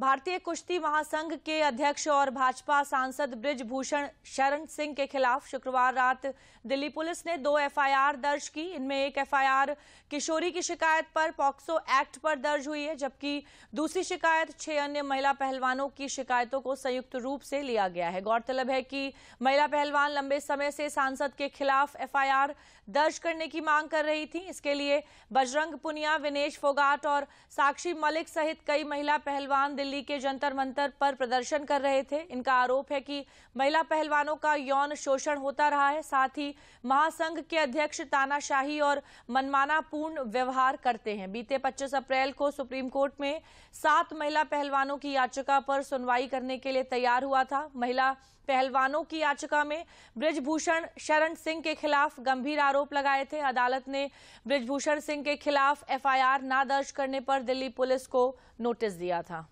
भारतीय कुश्ती महासंघ के अध्यक्ष और भाजपा सांसद ब्रिजभूषण शरण सिंह के खिलाफ शुक्रवार रात दिल्ली पुलिस ने दो एफआईआर दर्ज की इनमें एक एफआईआर किशोरी की शिकायत पर पॉक्सो एक्ट पर दर्ज हुई है जबकि दूसरी शिकायत छह अन्य महिला पहलवानों की शिकायतों को संयुक्त रूप से लिया गया है गौरतलब है कि महिला पहलवान लंबे समय से सांसद के खिलाफ एफआईआर दर्ज करने की मांग कर रही थी इसके लिए बजरंग पुनिया विनेश फोगाट और साक्षी मलिक सहित कई महिला पहलवान दिल्ली दिल्ली के जंतर मंतर पर प्रदर्शन कर रहे थे इनका आरोप है कि महिला पहलवानों का यौन शोषण होता रहा है साथ ही महासंघ के अध्यक्ष तानाशाही और मनमानापूर्ण व्यवहार करते हैं बीते 25 अप्रैल को सुप्रीम कोर्ट में सात महिला पहलवानों की याचिका पर सुनवाई करने के लिए तैयार हुआ था महिला पहलवानों की याचिका में ब्रिजभूषण शरण सिंह के खिलाफ गंभीर आरोप लगाए थे अदालत ने ब्रिजभूषण सिंह के खिलाफ एफआईआर ना दर्ज करने पर दिल्ली पुलिस को नोटिस दिया था